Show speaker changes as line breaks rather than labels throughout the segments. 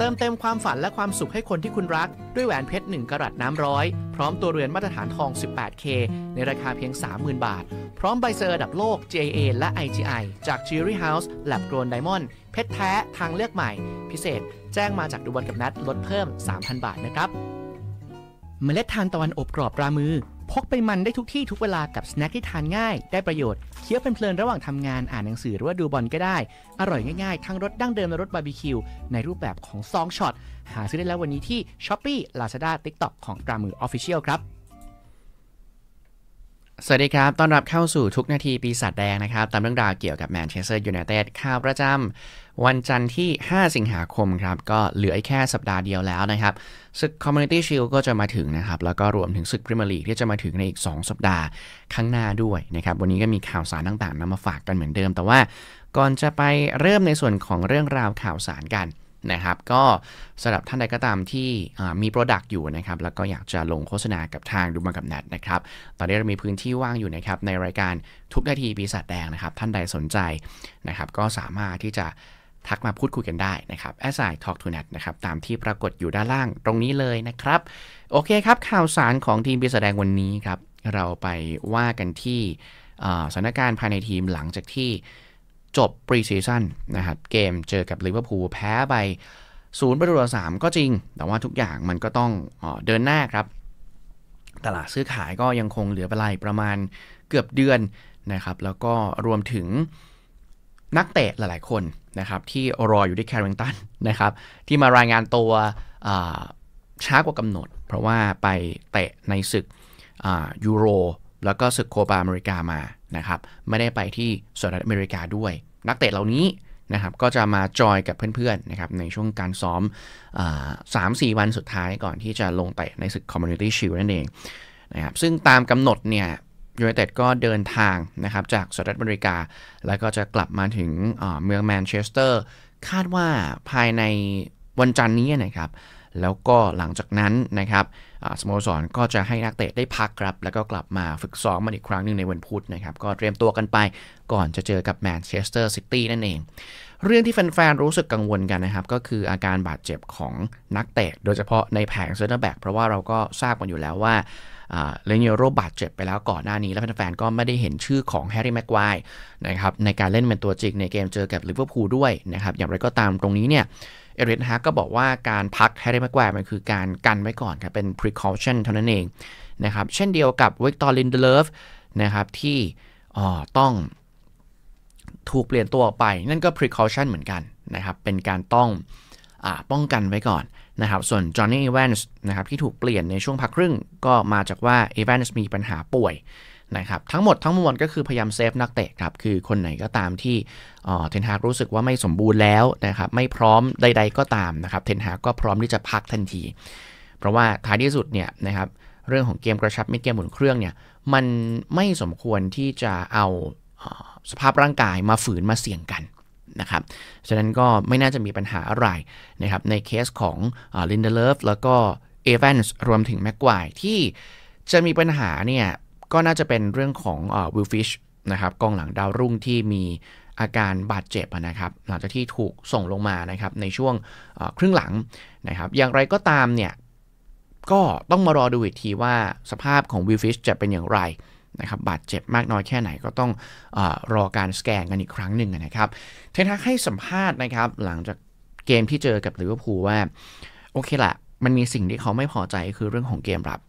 เติมเต็มความฝันและความสุขให้คนที่คุณรักด้วยแหวนเพชร 1กะรัตน้ำร้อยพร้อมตัวเรือนมาตรฐานทอง 18K ในราคาเพียง 30,000 บาท พร้อมใบเซอร์ระดับโลก JA และ IGI จาก Cherry House Lab Grown Diamond เพชรแท้ทางเลือกใหม่ พิเศษแจ้งมาจากดูบอลกับนัดลดเพิ่ม 3,000 บาทนะครับ เมล็ดทานตะวันอบกรอบปลามือพกไปมันได้ทุกที่ ทุกเวลากับสแน็คที่ทานง่าย ได้ประโยชน์ เคี้ยวเพลินๆระหว่างทำงานอ่านหนังสือหรือว่าดูบอลก็ได้ อร่อยง่ายๆทั้งรสดั้งเดิม และรสบาร์บีคิว ในรูปแบบของซองช็อต หาซื้อได้แล้ววันนี้ที่ช้ปป o p e e า a z a d a t กต็อกของกรามืออฟฟิเชียลครับสวัสดีครับต้อนรับเข้าสู่ทุกนาทีปีศาจแดงนะครับ ตามเรื่องราวเกี่ยวกับแมนเชสเตอร์ยูไนเต็ดข่าวประจำวันจันทร์ที่ 5 สิงหาคมครับ ก็เหลือแค่สัปดาห์เดียวแล้วนะครับศึกคอมมูนิตี้ชิลก็จะมาถึงนะครับ แล้วก็รวมถึงศึกพรีเมียร์ลีกที่จะมาถึงในอีก 2 สัปดาห์ข้างหน้าด้วยนะครับ วันนี้ก็มีข่าวสารต่างๆนำมาฝากกันเหมือนเดิม แต่ว่าก่อนจะไปเริ่มในส่วนของเรื่องราวข่าวสารกันนะครับก็สำหรับท่านใดก็ตามที่มีโปรดักต์อยู่นะครับแล้วก็อยากจะลงโฆษณากับทางดูมากับนทนะครับตอนนี้เรามีพื้นที่ว่างอยู่นะครับในรายการทุกนาทีปีศาจแดงนะครับท่านใดสนใจนะครับก็สามารถที่จะทักมาพูดคุยกันได้นะครับแอสไซท็อกทูนัทนะครับตามที่ปรากฏอยู่ด้านล่างตรงนี้เลยนะครับโอเคครับ ข่าวสารของทีมปีศาจแดงวันนี้ครับเราไปว่ากันที่สถานการณ์ภายในทีมหลังจากที่จบปรีซีซั่นนะครับเกมเจอกับลิเวอร์พูลแพ้ไปศูนย์ประตูต่อสามก็จริง แต่ว่าทุกอย่างมันก็ต้องอเดินหน้าครับตลาดซื้อขายก็ยังคงเหลือเวลาประมาณเกือบเดือนนะครับแล้วก็รวมถึงนักเตะหลายๆคนนะครับที่รออยู่ที่แคริงตันนะครับที่มารายงานตัวช้ากว่ากำหนด เพราะว่าไปเตะในศึกยูโรแล้วก็ศึกโคปาอเมริกามานะครับ ไม่ได้ไปที่สหรัฐอเมริกาด้วย นักเตะเหล่านี้นะครับก็จะมาจอยกับเพื่อนๆนะครับ ในช่วงการซ้อมสามสี่วันสุดท้ายก่อนที่จะลงเตะในศึกคอมมูนิตี้ชิลนั่นเองนะครับซึ่งตามกำหนดเนี่ยยูไนเต็ดก็เดินทางนะครับจากสหรัฐอเมริกาแล้วก็จะกลับมาถึงเมืองแมนเชสเตอร์ คาดว่าภายในวันจันทร์นี้นะครับ แล้วก็หลังจากนั้นนะครับสโมสรก็จะให้นักเตะได้พักครับ แล้วก็กลับมาฝึกซ้อมมาอีกครั้งหนึ่งในวันพุธนะครับก็เตรียมตัวกันไปก่อนจะเจอกับแมนเชสเตอร์ซิตี้นั่นเอง เรื่องที่แฟนๆรู้สึกกังวลกันนะครับก็คืออาการบาดเจ็บของนักเตะโดยเฉพาะในแผงเซนเตอร์แบ็กเพราะว่าเราก็ทราบกันอยู่แล้วว่าเลเิโรบาดเจ็บไปแล้วก่อนหน้านี้ แล้วแฟนๆก็ไม่ได้เห็นชื่อของแฮร์รี่แม็กไวนะครับในการเล่นเป็นตัวจริงในเกมเจอกับลิเวอร์พูลด้วยนะครับอย่างไรก็ตามตรงนี้เนี่ยเอเรนฮาร์ก็บอกว่าการพักแฮร์รี่แม็กแวร์มันคือการกันไว้ก่อนครับเป็น precaution เท่านั้นเองนะครับเช่นเดียวกับวิกตอร์ลินเดเลฟนะครับที่ต้องถูกเปลี่ยนตัวออกไป นั่นก็ precaution เหมือนกันนะครับเป็นการต้องอป้องกันไว้ก่อนนะครับส่วนจอห์นนี่เอวนส์นะครับที่ถูกเปลี่ยนในช่วงพักครึ่ง ก็มาจากว่าเอวนส์มีปัญหาป่วยนะครับทั้งหมดทั้งมวลก็คือพยายามเซฟนักเตะครับ คือคนไหนก็ตามที่เทนฮากรู้สึกว่าไม่สมบูรณ์แล้วนะครับ ไม่พร้อมใด ๆก็ตามนะครับเทนฮากก็พร้อมที่จะพักทันที เพราะว่าท้ายที่สุดเนี่ยนะครับเรื่องของเกมกระชับมิดเกมหมุนเครื่องเนี่ยมันไม่สมควรที่จะเอาสภาพร่างกายมาฝืนมาเสี่ยงกันนะครับฉะนั้นก็ไม่น่าจะมีปัญหาอะไรนะครับในเคสของลินเดเลฟแล้วก็เอเวนส์รวมถึงแม็กควายที่จะมีปัญหาเนี่ยก็น่าจะเป็นเรื่องของวิลฟิชนะครับกองหลังดาวรุ่งที่มีอาการบาดเจ็บนะครับหลังจากที่ถูกส่งลงมานะครับ ในช่วงครึ่งหลังนะครับ อย่างไรก็ตามเนี่ย ก็ต้องมารอดูอีกทีว่าสภาพของวิลฟิชจะเป็นอย่างไรนะครับ บาดเจ็บมากน้อยแค่ไหนก็ต้องอรอการสแกนกันอีกครั้งหนึ่งนะครับเทนทักให้สัมภาษณ์นะครับหลังจากเกมที่เจอกับลิเวอร์พูลว่าโอเคละมันมีสิ่งที่เขาไม่พอใจคือเรื่องของเกมรับ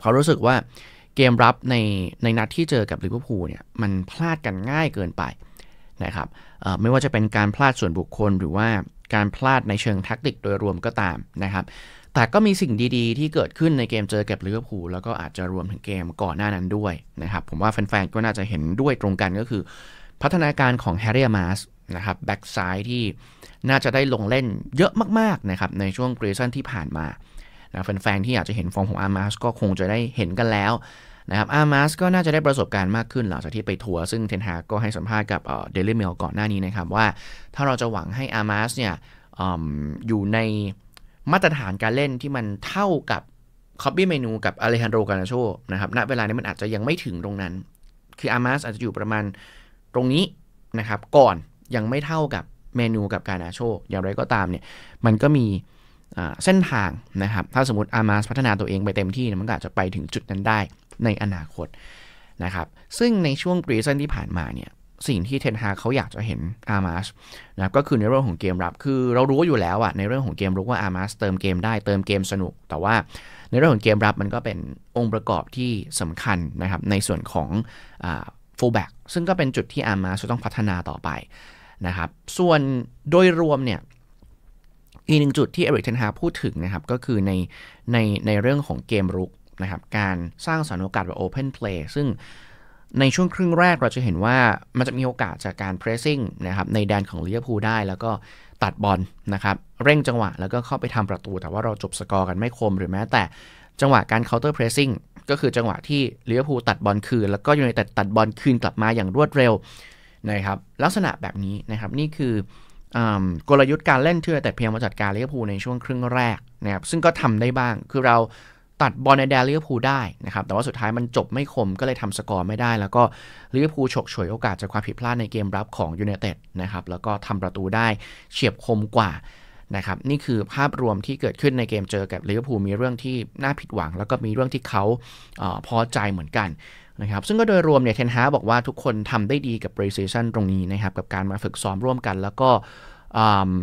เขารู้สึกว่าเกมรับในในนัดที่เจอกับลิเวอร์พูลเนี่ยมันพลาดกันง่ายเกินไปนะครับไม่ว่าจะเป็นการพลาดส่วนบุคคลหรือว่าการพลาดในเชิงแท็กติกโดยรวมก็ตามนะครับ แต่ก็มีสิ่งดีๆ ที่เกิดขึ้นในเกมเจอกับลิเวอร์พูลแล้วก็อาจจะรวมถึงเกมก่อนหน้านั้นด้วยนะครับผมว่าแฟนๆก็น่าจะเห็นด้วยตรงกันก็คือพัฒนาการของแฮร์รี่มาสนะครับแบ็กซ้ายที่น่าจะได้ลงเล่นเยอะมากๆนะครับในช่วงกรีซันที่ผ่านมานะแฟนๆที่อยากจะเห็นฟอร์มของอาร์มาสก็คงจะได้เห็นกันแล้วนะครับอาร์มาสก็น่าจะได้ประสบการณ์มากขึ้นหลังจากที่ไปทัวร์ซึ่งเทนฮาก็ให้สัมภาษณ์กับเดลิเมลก่อนหน้านี้นะครับ ว่าถ้าเราจะหวังให้อาร์มาสเนี่ยออยู่ในมาตรฐานการเล่นที่มันเท่ากับคอปปี้เมนูกับอเลฮันโดกานาโชนะครับณเวลานี้มันอาจจะยังไม่ถึงตรงนั้น คืออาร์มาสอาจจะอยู่ประมาณตรงนี้นะครับ ก่อนยังไม่เท่ากับเมนูกับการาโชอย่างไรก็ตามเนี่ย มันก็มีเส้นทางนะครับถ้าสมมติอามาสพัฒนาตัวเองไปเต็มที่มันก็อาจจะไปถึงจุดนั้นได้ในอนาคตนะครับซึ่งในช่วงปรีซันที่ผ่านมาเนี่ยสิ่งที่เทนฮาเขาอยากจะเห็นอาร์มาสนะก็คือในเรื่องของเกมรับ คือเรารู้อยู่แล้วอะในเรื่องของเกมรู้ว่าอาร์มาสเติมเกมได้เติมเกมสนุก แต่ว่าในเรื่องของเกมรับมันก็เป็นองค์ประกอบที่สำคัญนะครับ ในส่วนของฟูลแบ็กซึ่งก็เป็นจุดที่อาร์มาสจะต้องพัฒนาต่อไปนะครับ ส่วนโดยรวมเนี่ยอีกหนึ่งจุดที่เอริกเทนฮาพูดถึงนะครับ ก็คือในในในเรื่องของเกมรุกนะครับ การสร้างสรรค์โอกาสแบบโอเพนเพลย์ซึ่งในช่วงครึ่งแรกเราจะเห็นว่า มันจะมีโอกาสจากการเพรสซิ่งนะครับในแดนของลเลีร์พูได้แล้วก็ตัดบอลนะครับ เร่งจังหวะแล้วก็เข้าไปทำประตูแต่ว่าเราจบสกอร์กันไม่คมหรือแม้แต่จังหวะการเคน์เตอร์เพรสซิ่งก็คือจังหวะที่ลเลีร์พูตัดบอลคืนแล้วก็ยูไนเต็ดตัดบอลคืนกลับมาอย่างรวดเร็วนะครับ ลักษณะแบบนี้นะครับนี่คือกลยุทธ์การเล่นเทือแต่เพียงมาจัดการลิเวอร์พูลในช่วงครึ่งแรกนะครับซึ่งก็ทำได้บ้างคือเราตัดบอลในแดนลิเวอร์พูลได้นะครับแต่ว่าสุดท้ายมันจบไม่คมก็เลยทำสกอร์ไม่ได้ แล้วก็ลิเวอร์พูลฉกฉวยโอกาสจากความผิดพลาดในเกมรับของยูเนเต็ดนะครับแล้วก็ทำประตูได้เฉียบคมกว่านะครับนี่คือภาพรวมที่เกิดขึ้นในเกมเจอกับลิเวอร์พูลมีเรื่องที่น่าผิดหวัง แล้วก็มีเรื่องที่เขาเออพอใจเหมือนกันนะครับซึ่งก็โดยรวมเนี่ยเทนฮาบอกว่าทุกคนทำได้ดีกับ precision ตรงนี้นะครับกับการมาฝึกซ้อมร่วมกัน แล้วก็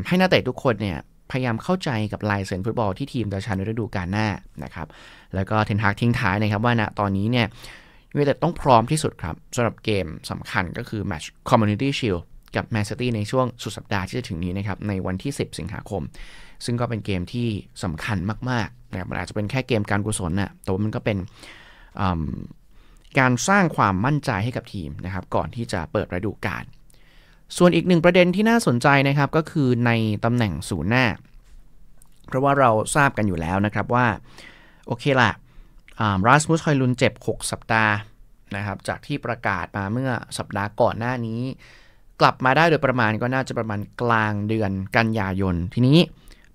ให้นักเตะทุกคนเนี่ยพยายามเข้าใจกับลายเซ็นฟุตบอลที่ทีมจะชนในฤดูกาลหน้านะครับแล้วก็เทนฮากทิ้งท้ายนะครับ ว่าณตอนนี้เนี่ยยูไนเต็ดต้องพร้อมที่สุดครับสำหรับเกมสำคัญก็คือแม h ช o คอมมูนิตี้ชิลกับแมนซิสตี้ในช่วงสุดสัปดาห์ที่จะถึงนี้นะครับในวันที่ 10 สิงหาคม ซึ่งก็เป็นเกมที่สำคัญมากๆนะครับมันอาจจะเป็นแค่เกมการกุศลนะ่ะแต่ว่ามันก็เป็นการสร้างความมั่นใจให้กับทีมนะครับก่อนที่จะเปิดฤดูกาล ส่วนอีกหนึ่งประเด็นที่น่าสนใจนะครับก็คือในตำแหน่งศูนย์หน้า เพราะว่าเราทราบกันอยู่แล้วนะครับว่าโอเคละรัสมุสคอยลุนเจ็บ 6 สัปดาห์นะครับจากที่ประกาศมาเมื่อสัปดาห์ก่อนหน้านี้ กลับมาได้โดยประมาณก็น่าจะประมาณกลางเดือนกันยายนทีนี้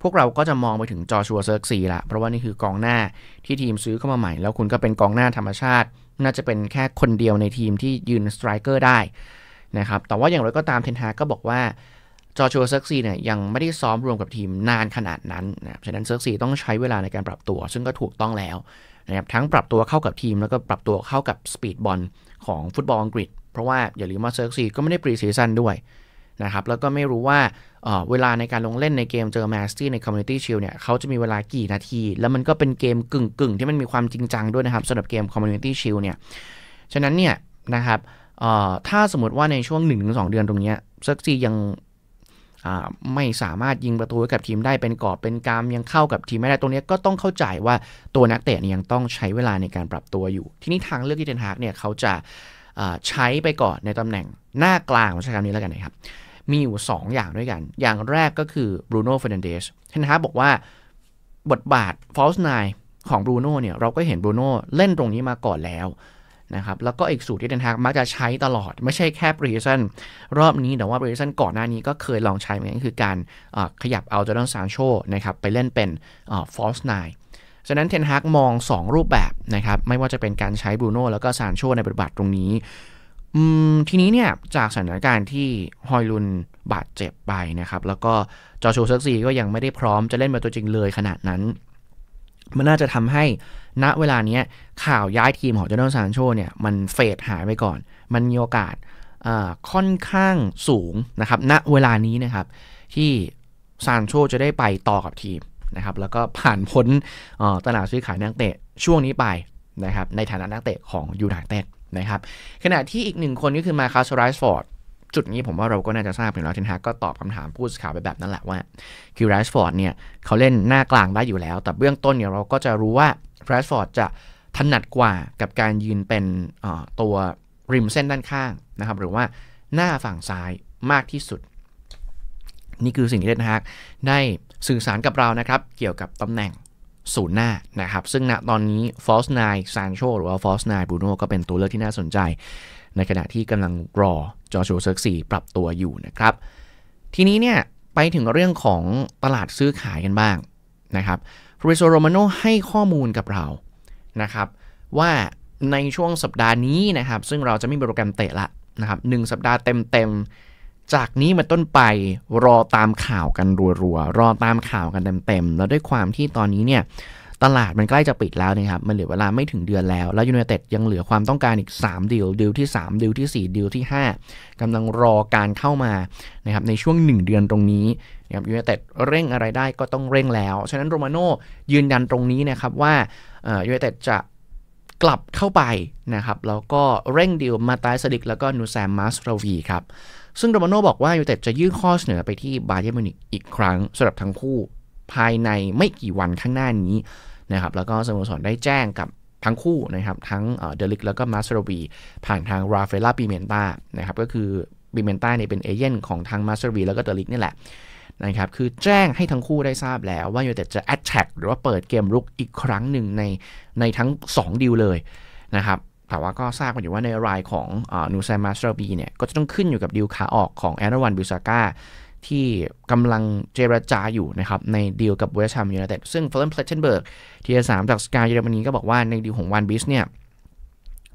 พวกเราก็จะมองไปถึงจอชัวเซิร์กซีละเพราะว่านี่คือกองหน้าที่ทีมซื้อเข้ามาใหม่ แล้วคุณก็เป็นกองหน้าธรรมชาติน่าจะเป็นแค่คนเดียวในทีมที่ยืนสไตรเกอร์ได้นะครับ แต่ว่าอย่างไรก็ตามเทนฮาก็บอกว่า จอชัวเซอร์ซีเนี่ยยังไม่ได้ซ้อมรวมกับทีมนานขนาดนั้นนะครับ ฉะนั้นเซอร์ซีต้องใช้เวลาในการปรับตัว ซึ่งก็ถูกต้องแล้วนะครับ ทั้งปรับตัวเข้ากับทีมแล้วก็ปรับตัวเข้ากับสปีดบอลของฟุตบอลอังกฤษ เพราะว่าอย่าลืมว่าเซอร์ซีก็ไม่ได้ปรีซีซั่นด้วยนะครับแล้วก็ไม่รู้ว่าเเวลาในการลงเล่นในเกมเจอแมสตี้ในคอมมูนิตี้ชิลเนี่ยเขาจะมีเวลากี่นาที แล้วมันก็เป็นเกมกึ่งกึ่งที่มันมีความจริงจังด้วยนะครับสำหรับเกมคอมมูนิตี้ชิลเนี่ยฉะนั้นเนี่ยนะครับถ้าสมมติว่าในช่วง 1-2 เดือนตรงนี้เซรกซียังไม่สามารถยิงประตูกับทีมได้เป็นกอบเป็นกามยังเข้ากับทีมไม่ได้ ตรงนี้ก็ต้องเข้าใจว่าตัวนักเตะยังต้องใช้เวลาในการปรับตัวอยู่ทีนี้ทางเลือกที่เดนฮากเนี่ยเขาจะใช้ไปก่อนในตำแหน่งหน้ากลางใช้คำนี้แล้วกันนะครับมีอยู่ 2 อย่างด้วยกัน อย่างแรกก็คือบรูโน่เฟรนเดสเทนฮาบอกว่าบทบาทฟอลส์ไนของบรูโน่เนี่ย เราก็เห็นบรูโน่เล่นตรงนี้มาก่อนแล้วนะครับ แล้วก็อีกสูตรที่เดนฮากมักจะใช้ตลอด ไม่ใช่แค่ปริซัน รอบนี้แต่ว่าปริซันก่อนหน้านี้ก็เคยลองใช้เหมือนกันคือการขยับเอาจอร์แดนซานโชนะครับไปเล่นเป็นฟอลส์ไน ฉะนั้นเทนฮากมอง 2 รูปแบบนะครับไม่ว่าจะเป็นการใช้บรูโน่แล้วก็ซานโชในบทบาทตรงนี้ทีนี้เนี่ยจากสถานการณ์ที่ฮอยลุนบาดเจ็บไปนะครับแล้วก็จอชูเซอร์ซีก็ยังไม่ได้พร้อมจะเล่นเป็นตัวจริงเลยขนาดนั้น มันน่าจะทำให้ณเวลานี้ข่าวย้ายทีมของจอน์นซานโชเนี่ยมันเฟดหายไปก่อน มันมีโอกาสค่อนข้างสูงนะครับณเวลานี้นะครับที่ซานโชจะได้ไปต่อกับทีมนะครับแล้วก็ผ่านพ้นตลาดซื้อขายนักเตะช่วงนี้ไปนะครับในฐานะนักเตะของยูไนเต็ดนะครับขณะที่อีกหนึ่งคนก็คือมาคาสไรส์ฟอร์ดจุดนี้ผมว่าเราก็น่าจะทราบอยู่แล้วเทนฮากก็ตอบคำถามผู้สื่อข่าวไปแบบนั้นแหละว่าคือไรส์ฟอร์ดเนี่ยเขาเล่นหน้ากลางได้อยู่แล้ว แต่เบื้องต้นเนี่ยเราก็จะรู้ว่าไรส์ฟอร์ดจะถนัดกว่ากับการยืนเป็นตัวริมเส้นด้านข้างนะครับหรือว่าหน้าฝั่งซ้ายมากที่สุด นี่คือสิ่งที่เดนฮากได้สื่อสารกับเรานะครับเกี่ยวกับตำแหน่งศูนย์หน้านะครับ ซึ่งณตอนนี้ฟอสไนซานโชหรือว่าฟอสไนบูโน่ก็เป็นตัวเลือกที่น่าสนใจ ในขณะที่กำลังรอจอชัวเซิร์กซีปรับตัวอยู่นะครับ ทีนี้เนี่ย ไปถึงเรื่องของตลาดซื้อขายกันบ้างนะครับฟรีโซโรมาโนให้ข้อมูลกับเรานะครับ ว่าในช่วงสัปดาห์นี้นะครับ ซึ่งเราจะไม่มีโปรแกรมเตะละนะครับหสัปดาห์เต็มเต็มจากนี้มาต้นไปรอตามข่าวกันรัวๆ รอตามข่าวกันเต็มๆ แล้วด้วยความที่ตอนนี้เนี่ย ตลาดมันใกล้จะปิดแล้วนะครับ มันเหลือเวลาไม่ถึงเดือนแล้ว แล้วยูเนเต็ดยังเหลือความต้องการอีก3ดีลดีลที่3ดีลที่4ดีลที่5กำลังรอการเข้ามานะครับ ในช่วง 1 เดือนตรงนี้นะครับยูเนเต็ดเร่งอะไรได้ก็ต้องเร่งแล้ว ฉะนั้นโรมาโน่ยืนยันตรงนี้นะครับ ว่ายูเนเต็ดจะกลับเข้าไปนะครับ แล้วก็เร่งดีลมาตายสดิกแล้วก็นูแซมมาสโรวีครับซึ่งโรมาโน่บอกว่ายูเต็ดจะยื่นข้อเสนอไปที่บาเยอร์มิวนิกอีกครั้งสำหรับทั้งคู่ภายในไม่กี่วันข้างหน้านี้นะครับแล้วก็สโมสรได้แจ้งกับทั้งคู่นะครับทั้งเดลิกแล้วก็มาสโรบีผ่านทางราเฟล่าปิเมนตานะครับก็คือปิเมนตาเนี่ยเป็นเอเย่นของทางมาสโรบีแล้วก็เดลิกนี่แหละนะครับคือแจ้งให้ทั้งคู่ได้ทราบแล้วว่ายูเต็ดจะแอดแท็กหรือว่าเปิดเกมรุกอีกครั้งหนึ่งในในทั้ง2ดีลเลยนะครับแต่ว่าก็ทราบกันอยู่ว่าในรายของนูไซมาสเตอร์บีเนี่ยก็จะต้องขึ้นอยู่กับดีลขาออกของแอนด์วันบิลซาก้าที่กำลังเจรจาอยู่นะครับในดีลกับเวสต์แฮมยูไนเต็ดซึ่งเฟลนเพลชนเบิร์กทีสามจากสกายเยอรมนีก็บอกว่าในดีลของวันบิสเนี่ย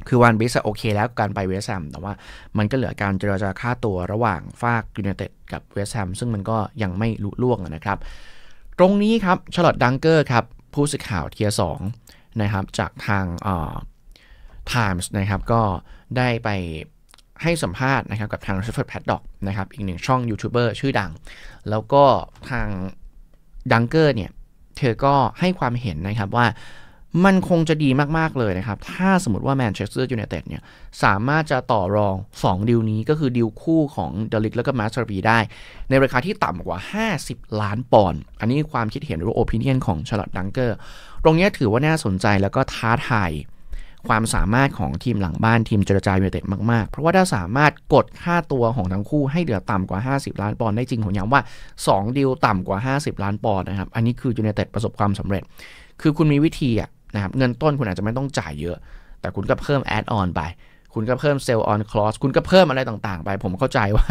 คือวันบิสโอเคแล้วการไปเวสต์แฮมแต่ว่ามันก็เหลือการเจรจาค่าตัวระหว่างฟากยูไนเต็ดกับเวสต์แฮมซึ่งมันก็ยังไม่ลุล่วงนะครับตรงนี้ครับชาร์ลอตดังเกอร์ครับผู้สื่อข่าวเทียสองนะครับจากทาง Times นะครับก็ได้ไปให้สัมภาษณ์นะครับกับทางเชฟเฟอร์แพดด็อกนะครับอีกหนึ่งช่องยูทูบเบอร์ชื่อดัง แล้วก็ทางดังเกอร์เนี่ยเธอก็ให้ความเห็นนะครับว่ามันคงจะดีมากๆเลยนะครับถ้าสมมติว่าแมนเชสเตอร์ยูไนเต็ดเนี่ยสามารถจะต่อรอง 2ดีลนี้ ก็คือดีลคู่ของเดลิกแล้วก็มาสเตอร์บีได้ ในราคาที่ต่ำกว่า 50 ล้านปอนด์อันนี้ความคิดเห็นหรือโอปิเนียนของชาร์ลอตดังเกอร์ตรงนี้ถือว่าน่าสนใจแล้วก็ท้าทายความสามารถของทีมหลังบ้านทีมเจรจายูเเต็ดมาก ๆ เพราะว่าถ้าสามารถกดค่าตัวของทั้งคู่ให้เหลือต่ำกว่า 50 ล้านปอนด์ได้จริงผมย้ำว่า 2ดีลต่ำกว่า 50 ล้านปอนด์นะครับอันนี้คือยูเนเต็ดประสบความสำเร็จ คือคุณมีวิธีนะครับเงินต้นคุณอาจจะไม่ต้องจ่ายเยอะ แต่คุณก็เพิ่มแอดออนไป คุณก็เพิ่มเซลล์ออนคลอสคุณก็เพิ่มอะไรต่างๆ ไป ผมเข้าใจว่า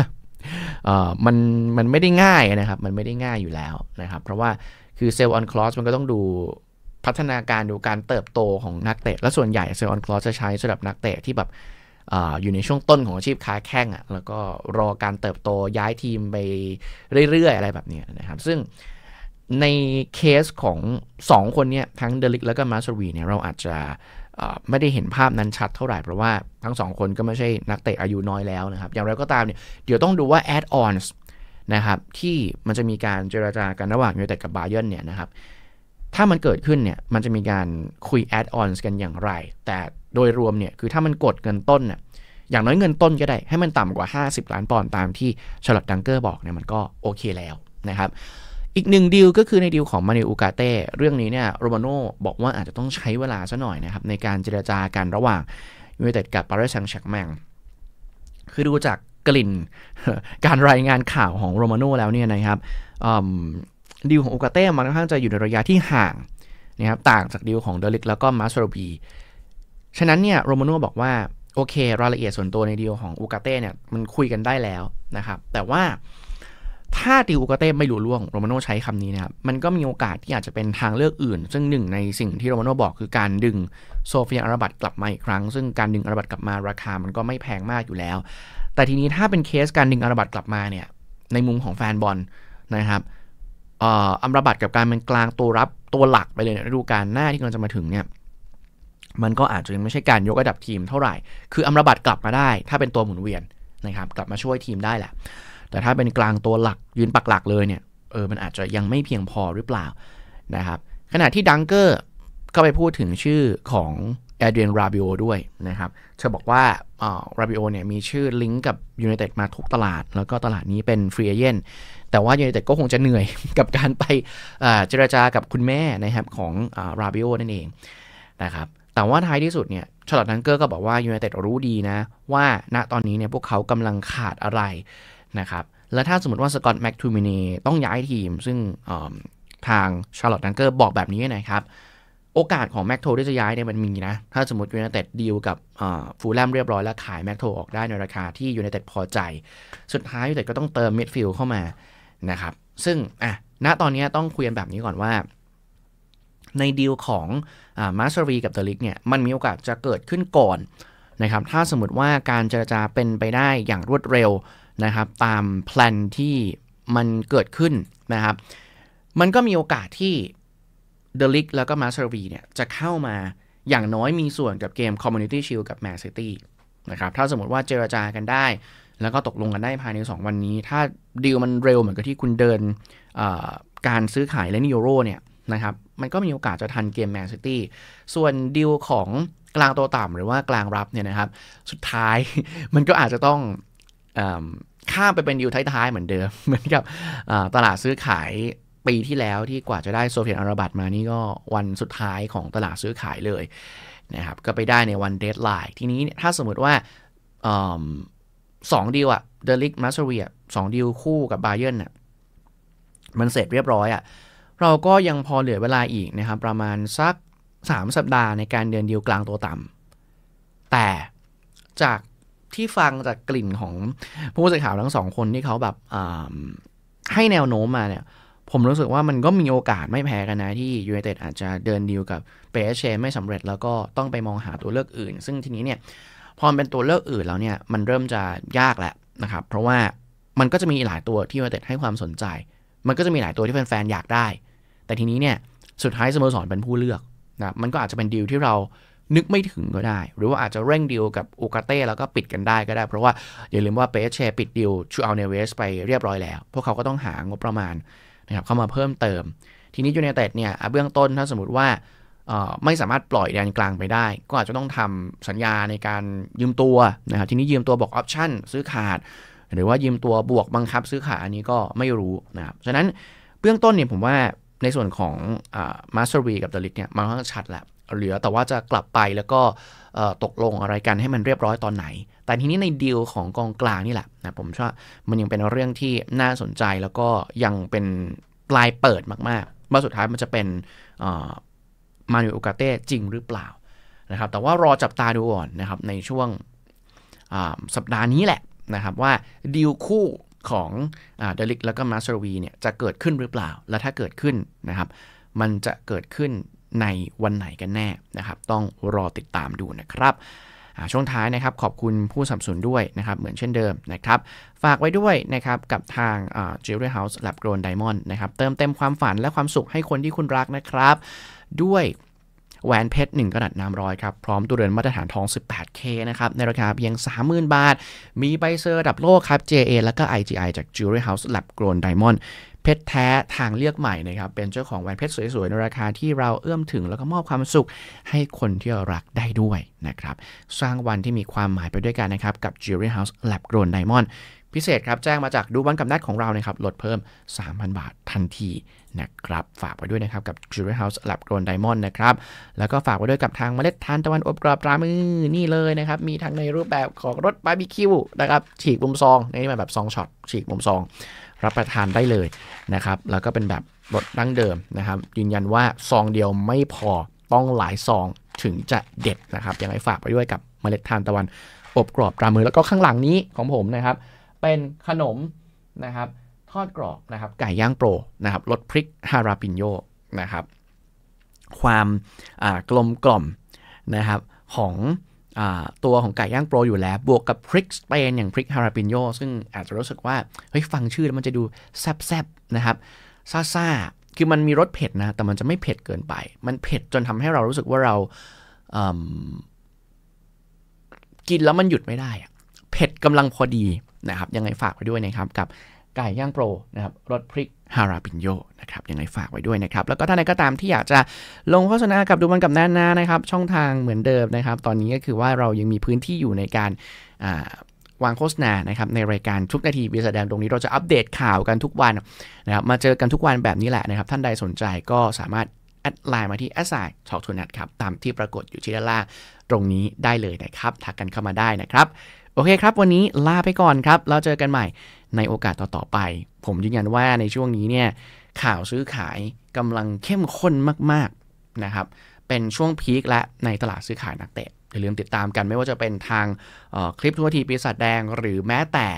มันมันไม่ได้ง่ายนะครับมันไม่ได้ง่ายอยู่แล้วนะครับเพราะว่าคือเซลล์ออนคลอสมันก็ต้องดูพัฒนาการดูการเติบโตของนักเตะ และส่วนใหญ่เซอร์ออนคลอสจะใช้สำหรับนักเตะ ที่แบบอยู่ในช่วงต้นของอาชีพค้าแข้งอะ่ะแล้วก็รอการเติบโตย้ายทีมไปเรื่อยๆอะไรแบบนี้นะครับซึ่งในเคสของ 2 คนเนี่ยทั้งเดลิกแล้วก็มาสวีเนี่ยเราอาจจะไม่ได้เห็นภาพนั้นชัดเท่าไหร่เพราะว่าทั้ง 2 คนก็ไม่ใช่นักเตะอายุน้อยแล้วนะครับอย่างไรก็ตามเนี่ยเดี๋ยวต้องดูว่าแอดออนส์นะครับที่มันจะมีการเจราจากันระหว่างยูไเต็ดกับบาเยอร์เนี่ยนะครับถ้ามันเกิดขึ้นเนี่ยมันจะมีการคุยแอดออนกันอย่างไร แต่โดยรวมเนี่ยคือถ้ามันกดเงินต้นน่ยอย่างน้อยเงินต้นก็ได้ ให้มันต่ำกว่า 50 ล้านปอนด์ตามที่ชลอตดังเกอร์บอกเนี่ยมันก็โอเคแล้วนะครับ อีกหนึ่งดีลก็คือในดีลของมาเนอูกาเต้เรื่องนี้เนี่ยโรมาโน่บอกว่าอาจจะต้องใช้เวลาซะหน่อยนะครับในการเจรจากันระหว่างยูไนเต็ดกับปารีสแซงต์แชร์แมง คือดูจากกลิ่นการรายงานข่าวของโรมาโน่แล้วเนี่ยนะครับดิวของโอกาเต้มันค่อนข้างจะอยู่ในระยะที่ห่างนะครับต่างจากดิวของเดลิกแล้วก็มาสโรบีฉะนั้นเนี่ยโรมาโน่บอกว่าโอเค รายละเอียดส่วนตัวในดีลของอูกาเต้เนี่ยมันคุยกันได้แล้วนะครับ แต่ว่าถ้าดีลอูกาเต้ไม่หลุดล่วงโรมาโน่ใช้คำนี้นะครับมันก็มีโอกาสที่อาจจะเป็นทางเลือกอื่น ซึ่งหนึ่งในสิ่งที่โรมาโน่บอกคือการดึงโซเฟียอาราบัตกลับมาอีกครั้งซึ่งการดึงอาราบัตกลับมาราคามันก็ไม่แพงมากอยู่แล้ว แต่ทีนี้ถ้าเป็นเคสการดึงอาราบัตกลับมาเนี่ยในมุมของแฟนบอลนะครับอัมรบัตกับการเป็นกลางตัวรับตัวหลักไปเลยในฤดูกาลหน้าที่กำลังจะมาถึงเนี่ยมันก็อาจจะยังไม่ใช่การยกระดับทีมเท่าไหร่คืออัมรบัตกลับมาได้ถ้าเป็นตัวหมุนเวียนนะครับกลับมาช่วยทีมได้แหละ แต่ถ้าเป็นกลางตัวหลักยืนปักหลักเลยเนี่ยเออมันอาจจะยังไม่เพียงพอหรือเปล่านะครับขณะที่ดังเกอร์ก็ไปพูดถึงชื่อของแอเดรียนราบิโอด้วยนะครับเธอบอกว่าราบิโอเนี่ยมีชื่อลิงก์กับยูไนเต็ดมาทุกตลาดแล้วก็ตลาดนี้เป็นฟรีเอเจนแต่ว่ายูไนเต็ดก็คงจะเหนื่อยกับการไปเจรจากับคุณแม่นะครับของราบิโอนั่นเองนะครับ แต่ว่าท้ายที่สุดเนี่ยชาร์ลอตตันเกอร์ก็บอกว่ายูไนเต็ดรู้ดีนะว่าณตอนนี้เนี่ยพวกเขากำลังขาดอะไรนะครับ และถ้าสมมติว่าสกอตแม็กทูมินีต้องย้ายทีม ซึ่งทางชาร์ลอตต์ันเกอร์บอกแบบนี้นะครับโอกาสของแม็กโทที่จะย้ายเนี่ยมันมีนะถ้าสมมติยูไนเต็ดดีลกับฟูลแลมเรียบร้อยแล้วขายแม็กโทออกได้ในราคาที่ยูไนเต็ดพอใจสุดท้ายยูไนเต็ดก็ต้องเติมมิดฟิลด์เข้ามานะครับ ซึ่งอ่ะณตอนนี้ต้องคุยนแบบนี้ก่อนว่า ในดีลของมาสเตอรีกับเดลิกเนี่ยมันมีโอกาสจะเกิดขึ้นก่อนนะครับ ถ้าสมมติว่าการเจรจาเป็นไปได้อย่างรวดเร็วนะครับตามแพลนที่มันเกิดขึ้นนะครับมันก็มีโอกาสที่เดลิกแล้วก็มาสเตอรีเนี่ยจะเข้ามาอย่างน้อยมีส่วนกับเกม Community Shield กับ Man City นะครับถ้าสมมติว่าเจรจากันได้แล้วก็ตกลงกันได้ภายใน 2 วันนี้ ถ้าดีลมันเร็วเหมือนกับที่คุณเดินการซื้อขายเลนยูโรเนี่ยนะครับมันก็มีโอกาสจะทันเกมแมนซิตี้ ส่วนดีลของกลางตัวต่ำหรือว่ากลางรับเนี่ยนะครับ สุดท้ายมันก็อาจจะต้องข้ามไปเป็นดีลท้ายๆเหมือนเดิม เหมือนกับตลาดซื้อขายปีที่แล้วที่กว่าจะได้โซเฟียนอาราบัตมา นี่ก็วันสุดท้ายของตลาดซื้อขายเลยนะครับ ก็ไปได้ในวันเดทไลน์ ทีนี้ถ้าสมมติว่าสองดีลอะเดลิกมาสเวียสองดีลคู่กับบาเยอร์น่ะมันเสร็จเรียบร้อยอะเราก็ยังพอเหลือเวลาอีกนะครับ ประมาณสัก 3 สัปดาห์ในการเดินดีลกลางตัวต่ำแต่จากที่ฟังจากกลิ่นของผู้สื่อข่าวทั้งสองคนที่เขาแบบให้แนวโน้มมาเนี่ยผมรู้สึกว่ามันก็มีโอกาสไม่แพ้กันนะ ที่ยูไนเต็ดอาจจะเดินดีลกับเปเชไม่สำเร็จแล้วก็ต้องไปมองหาตัวเลือกอื่น ซึ่งทีนี้เนี่ยพอเป็นตัวเลือกอื่นแล้วเนี่ยมันเริ่มจะยากแหละนะครับเพราะว่ามันก็จะมีหลายตัวที่มาเต็ดให้ความสนใจ มันก็จะมีหลายตัวที่แฟนๆอยากได้ แต่ทีนี้เนี่ยสุดท้ายสโมสรเป็นผู้เลือกนะมันก็อาจจะเป็นดีลที่เรานึกไม่ถึงก็ได้ หรือว่าอาจจะเร่งดีลกับอุกาเต้แล้วก็ปิดกันได้ก็ได้เพราะว่าอย่าลืมว่าเปเชปิดดีลชูอัลเนเวสไปเรียบร้อยแล้วพวกเขาก็ต้องหางบประมาณนะครับเข้ามาเพิ่มเติม ทีนี้ยูเนเต็ดเนี่ยเบื้องต้นถ้าสมมติว่าไม่สามารถปล่อยแดนกลางไปได้ ก็อาจจะต้องทำสัญญาในการยืมตัวนะครับ ทีนี้ยืมตัวบอกออปชั่นซื้อขาด หรือว่ายืมตัวบวกบังคับซื้อขาดอันนี้ก็ไม่รู้นะครับ ฉะนั้นเบื้องต้นเนี่ยผมว่าในส่วนของมาสเตอร์วีกับเดลิทเนี่ยมันค่อนข้างชัดแหละเหลือแต่ว่าจะกลับไปแล้วก็ตกลงอะไรกันให้มันเรียบร้อยตอนไหน แต่ทีนี้ในดีลของกองกลางนี่แหละนะผมว่ามันยังเป็นเรื่องที่น่าสนใจแล้วก็ยังเป็นปลายเปิดมากๆว่าสุดท้ายมันจะเป็นมานูโอกาเต้จริงหรือเปล่านะครับแต่ว่ารอจับตาดูก่อนนะครับในช่วงสัปดาห์นี้แหละนะครับ ว่าดีลคู่ของเดลิกแล้วก็มาสวีเนี่ยจะเกิดขึ้นหรือเปล่า และถ้าเกิดขึ้นนะครับ มันจะเกิดขึ้นในวันไหนกันแน่นะครับต้องรอติดตามดูนะครับ ช่วงท้ายนะครับขอบคุณผู้สัมสุนด้วยนะครับเหมือนเช่นเดิมนะครับฝากไว้ด้วยนะครับกับทาง j e w e l r y House Lab Grown Diamond นะครับเติมเต็มความฝันและความสุขให้คนที่คุณรักนะครับด้วยแหวนเพชร1กระดัดน้ำร้อยครับ พร้อมตัวเรือนมาตรฐานทอง 18K นะครับ ในราคาเพียง 30,000บาท มีใบเซอร์ระดับโลกครับ JA แล้วก็ IGI จาก Jewelry House Lab Grown Diamond เพชรแท้ทางเลือกใหม่นะครับ เป็นเจ้าของแหวนเพชรสวยๆในราคาที่เราเอื้อมถึงแล้วก็มอบความสุขให้คนที่เรารักได้ด้วยนะครับ สร้างวันที่มีความหมายไปด้วยกันนะครับกับ Jewelry House Lab Grown Diamond พิเศษครับแจ้งมาจากดูวันกับนัดของเรานะครับ ลดเพิ่ม 3,000 บาททันทีนะครับ ฝากไว้ด้วยนะครับกับ j e w e l House หลับโกลนไดมอนด์นะครับแล้วก็ฝากไว้ด้วยกับทางเมล็ดทานตะวันอบกรอบรามือ นี่เลยนะครับ มีทั้งในรูปแบบของรถบาร์บีคิวนะครับฉีกมุมซอง นี่มาแบบซองช็อต ฉีกมุมซอง รับประทานได้เลยนะครับ แล้วก็เป็นแบบรสดั้งเดิมนะครับยืนยันว่าซองเดียวไม่พอต้องหลายซองถึงจะเด็ดนะครับยังไงฝากไปด้วยกับเมล็ดทานตะวัน อบกรอบรามือแล้วก็ข้างหลังนี้ของผมนะครับเป็นขนมนะครับทอดกรอบนะครับไก่ย่างโปรนะครับรสพริกฮาราปิโยนะครับ ความกลมกล่อมนะครับของอตัวของไก่ย่างโปรอยู่แล้ว บวกกับพริกสเปนอย่างพริกฮาราปิโยซึ่งอาจจะรู้สึกว่าเฮ้ยฟังชื่อแล้วมันจะดูแซบๆนะครับซ่าซาคือมันมีรสเผ็ดนะแต่มันจะไม่เผ็ดเกินไป มันเผ็ด จนทำให้เรารู้สึกว่าเราเากินแล้วมันหยุดไม่ได้เผ็ดกำลังพอดีนะครับยังไงฝากไว้ด้วยนะครับกับไก่ย่างโปรนะครับรสพริกฮาราปิโยนะครับยังไงฝากไว้ด้วยนะครับแล้วก็ท่านใดก็ตามที่อยากจะลงโฆษณากับดูบันกับแนนานะครับช่องทางเหมือนเดิมนะครับตอนนี้ก็คือว่าเรายังมีพื้นที่อยู่ในการวางโฆษณานะครับในรายการทุกนาทีบีสแดงตรงนี้เราจะอัปเดตข่าวกันทุกวันนะครับมาเจอกันทุกวันแบบนี้แหละนะครับท่านใดสนใจก็สามารถแอดไลน์มาที่แอสไซน์ช็อกทูนัดครับตามที่ปรากฏอยู่ที่ด้านล่างตรงนี้ได้เลยนะครับทักกันเข้ามาได้นะครับโอเคครับ วันนี้ลาไปก่อนครับเราเจอกันใหม่ในโอกาสต่อ ๆ ไป ผมยืนยันว่าในช่วงนี้เนี่ยข่าวซื้อขายกำลังเข้มข้นมากๆนะครับเป็นช่วงพีคและในตลาดซื้อขายนักเตะอย่าลืมติดตามกันไม่ว่าจะเป็นทางคลิปทั่วที ปีศาจแดงหรือแม้แต่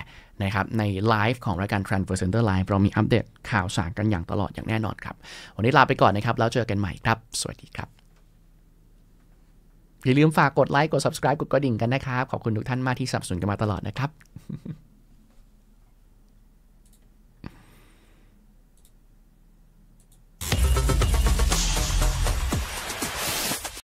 นะครับในไลฟ์ของรายการ Transfer Center Live เรามีอัปเดตข่าวสารกันอย่างตลอดอย่างแน่นอนครับวันนี้ลาไปก่อนนะครับแล้วเจอกันใหม่ครับสวัสดีครับอย่าลืมฝากกดไลค์กด subscribe กดกระดิ่งกันนะครับ ขอบคุณทุกท่านมากที่สนับสนุนกันมาตลอดนะครับ